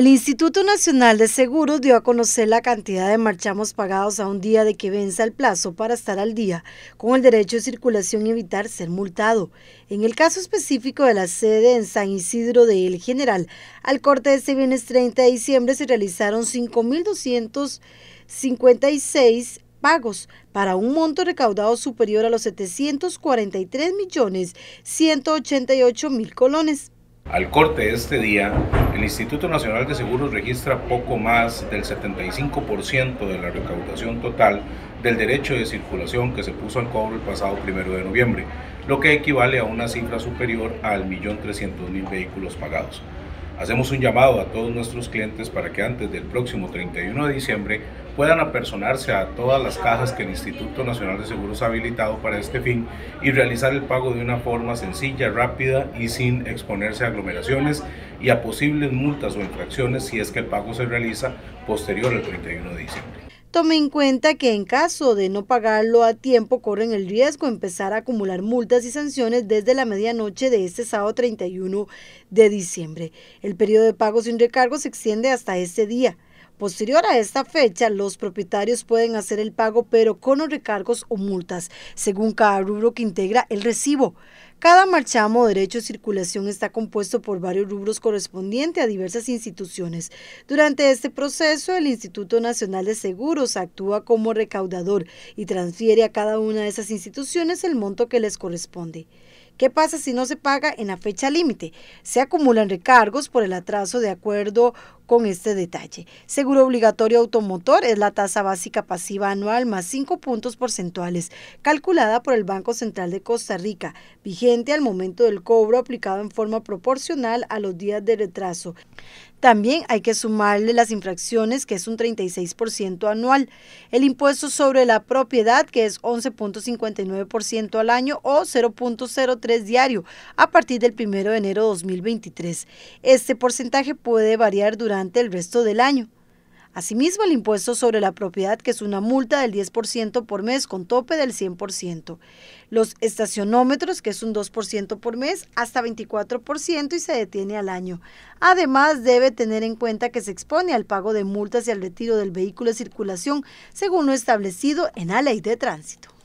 El Instituto Nacional de Seguros dio a conocer la cantidad de marchamos pagados a un día de que venza el plazo para estar al día con el derecho de circulación y evitar ser multado. En el caso específico de la sede en San Isidro de El General, al corte de este viernes 30 de diciembre se realizaron 5.256 pagos para un monto recaudado superior a los 743 colones. Al corte de este día, el Instituto Nacional de Seguros registra poco más del 75% de la recaudación total del derecho de circulación que se puso al cobro el pasado 1 de noviembre, lo que equivale a una cifra superior al 1.300.000 vehículos pagados. Hacemos un llamado a todos nuestros clientes para que antes del próximo 31 de diciembre puedan apersonarse a todas las cajas que el Instituto Nacional de Seguros ha habilitado para este fin y realizar el pago de una forma sencilla, rápida y sin exponerse a aglomeraciones y a posibles multas o infracciones si es que el pago se realiza posterior al 31 de diciembre. Tome en cuenta que en caso de no pagarlo a tiempo corren el riesgo de empezar a acumular multas y sanciones desde la medianoche de este sábado 31 de diciembre. El periodo de pago sin recargo se extiende hasta este día. Posterior a esta fecha, los propietarios pueden hacer el pago, pero con recargos o multas, según cada rubro que integra el recibo. Cada marchamo de derecho de circulación está compuesto por varios rubros correspondientes a diversas instituciones. Durante este proceso, el Instituto Nacional de Seguros actúa como recaudador y transfiere a cada una de esas instituciones el monto que les corresponde. ¿Qué pasa si no se paga en la fecha límite? Se acumulan recargos por el atraso de acuerdo con este detalle. Seguro obligatorio automotor es la tasa básica pasiva anual más 5 puntos porcentuales, calculada por el Banco Central de Costa Rica, vigente al momento del cobro aplicado en forma proporcional a los días de retraso. También hay que sumarle las infracciones, que es un 36% anual, el impuesto sobre la propiedad, que es 11.59% al año o 0.03 diario a partir del 1 de enero de 2023. Este porcentaje puede variar durante el resto del año. Asimismo, el impuesto sobre la propiedad, que es una multa del 10% por mes con tope del 100%. Los estacionómetros, que es un 2% por mes, hasta 24% y se detiene al año. Además, debe tener en cuenta que se expone al pago de multas y al retiro del vehículo de circulación, según lo establecido en la ley de tránsito.